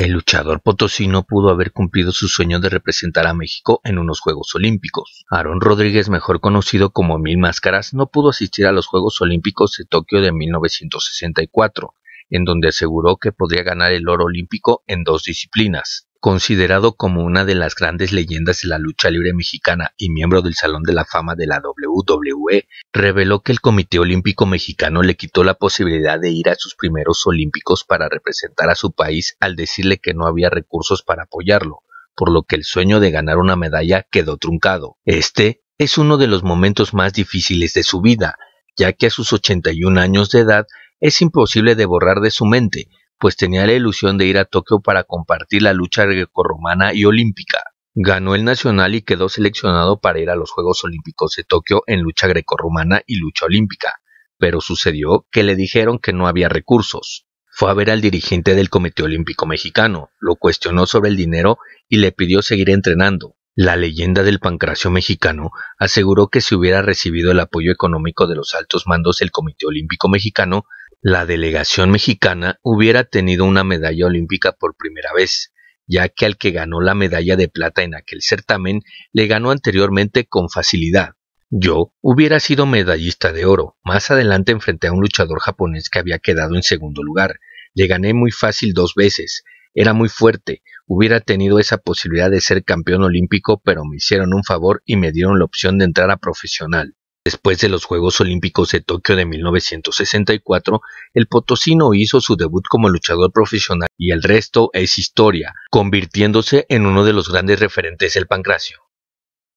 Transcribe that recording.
El luchador potosí no pudo haber cumplido su sueño de representar a México en unos Juegos Olímpicos. Aaron Rodríguez, mejor conocido como Mil Máscaras, no pudo asistir a los Juegos Olímpicos de Tokio de 1964, en donde aseguró que podría ganar el oro olímpico en dos disciplinas, Considerado como una de las grandes leyendas de la lucha libre mexicana y miembro del Salón de la Fama de la WWE, reveló que el Comité Olímpico Mexicano le quitó la posibilidad de ir a sus primeros Olímpicos para representar a su país al decirle que no había recursos para apoyarlo, por lo que el sueño de ganar una medalla quedó truncado. Este es uno de los momentos más difíciles de su vida, ya que a sus 81 años de edad es imposible de borrar de su mente pues tenía la ilusión de ir a Tokio para compartir la lucha grecorromana y olímpica. Ganó el nacional y quedó seleccionado para ir a los Juegos Olímpicos de Tokio en lucha grecorromana y lucha olímpica, pero sucedió que le dijeron que no había recursos. Fue a ver al dirigente del Comité Olímpico Mexicano, lo cuestionó sobre el dinero y le pidió seguir entrenando. La leyenda del pancracio mexicano aseguró que si hubiera recibido el apoyo económico de los altos mandos del Comité Olímpico Mexicano, la delegación mexicana hubiera tenido una medalla olímpica por primera vez, ya que al que ganó la medalla de plata en aquel certamen le ganó anteriormente con facilidad. Yo hubiera sido medallista de oro. Más adelante enfrenté a un luchador japonés que había quedado en segundo lugar. Le gané muy fácil dos veces. Era muy fuerte. Hubiera tenido esa posibilidad de ser campeón olímpico, pero me hicieron un favor y me dieron la opción de entrar a profesional. Después de los Juegos Olímpicos de Tokio de 1964, el potosino hizo su debut como luchador profesional y el resto es historia, convirtiéndose en uno de los grandes referentes del pancracio.